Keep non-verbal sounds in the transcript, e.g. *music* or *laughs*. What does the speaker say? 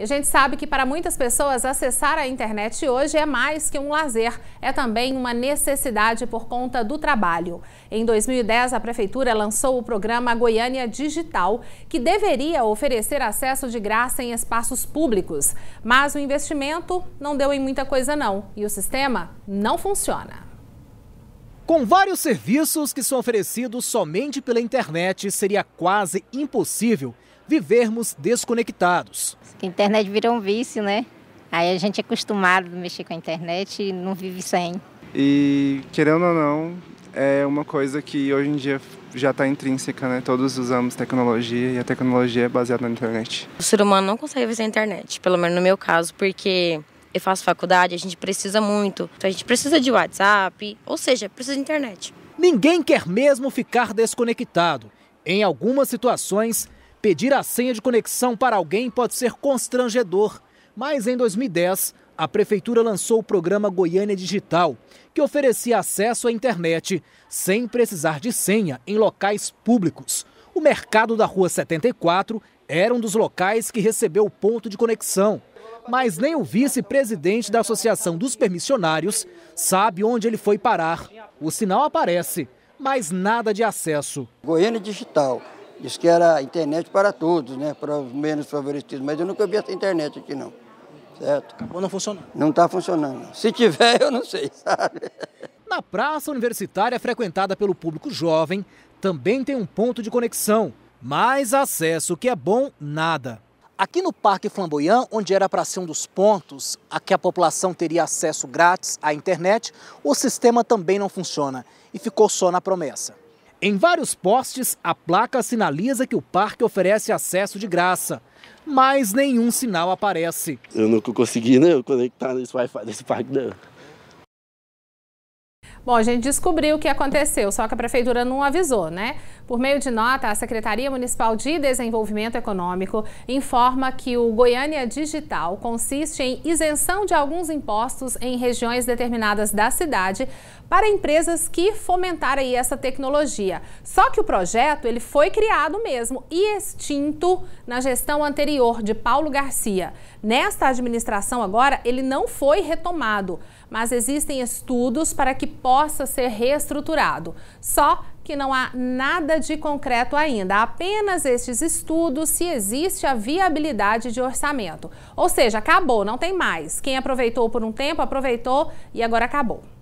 E a gente sabe que para muitas pessoas acessar a internet hoje é mais que um lazer, é também uma necessidade por conta do trabalho. Em 2010, a prefeitura lançou o programa Goiânia Digital, que deveria oferecer acesso de graça em espaços públicos, mas o investimento não deu em muita coisa não, e o sistema não funciona. Com vários serviços que são oferecidos somente pela internet, seria quase impossível vivermos desconectados. A internet virou um vício, né? Aí a gente é acostumado a mexer com a internet e não vive sem. E querendo ou não, é uma coisa que hoje em dia já está intrínseca, né? Todos usamos tecnologia e a tecnologia é baseada na internet. O ser humano não consegue viver sem a internet, pelo menos no meu caso, porque eu faço faculdade, a gente precisa muito. Então a gente precisa de WhatsApp, ou seja, precisa de internet. Ninguém quer mesmo ficar desconectado. Em algumas situações, Pedir a senha de conexão para alguém pode ser constrangedor, mas em 2010, a Prefeitura lançou o programa Goiânia Digital, que oferecia acesso à internet sem precisar de senha em locais públicos. O mercado da Rua 74 era um dos locais que recebeu o ponto de conexão. Mas nem o vice-presidente da Associação dos Permissionários sabe onde ele foi parar. O sinal aparece, mas nada de acesso. Goiânia Digital Diz que era internet para todos, né? Para os menos favorecidos, mas eu nunca vi essa internet aqui não. Certo? Acabou não funcionando. Não está funcionando. Se tiver, eu não sei, *laughs* sabe? Na praça universitária frequentada pelo público jovem, também tem um ponto de conexão, mas acesso que é bom nada. Aqui no Parque Flamboyant, onde era para ser um dos pontos a que a população teria acesso grátis à internet, o sistema também não funciona e ficou só na promessa. Em vários postes, a placa sinaliza que o parque oferece acesso de graça, mas nenhum sinal aparece. Eu nunca consegui né, conectar nesse Wi-Fi desse parque, não. Né? Bom, a gente descobriu o que aconteceu, só que a prefeitura não avisou, né? Por meio de nota, a Secretaria Municipal de Desenvolvimento Econômico informa que o Goiânia Digital consiste em isenção de alguns impostos em regiões determinadas da cidade para empresas que fomentarem essa tecnologia. Só que o projeto ele foi criado mesmo e extinto na gestão anterior de Paulo Garcia. Nesta administração agora, ele não foi retomado, mas existem estudos para que possa possa ser reestruturado. Só que não há nada de concreto ainda, apenas estes estudos se existe a viabilidade de orçamento. Ou seja, acabou, não tem mais. Quem aproveitou por um tempo, aproveitou e agora acabou.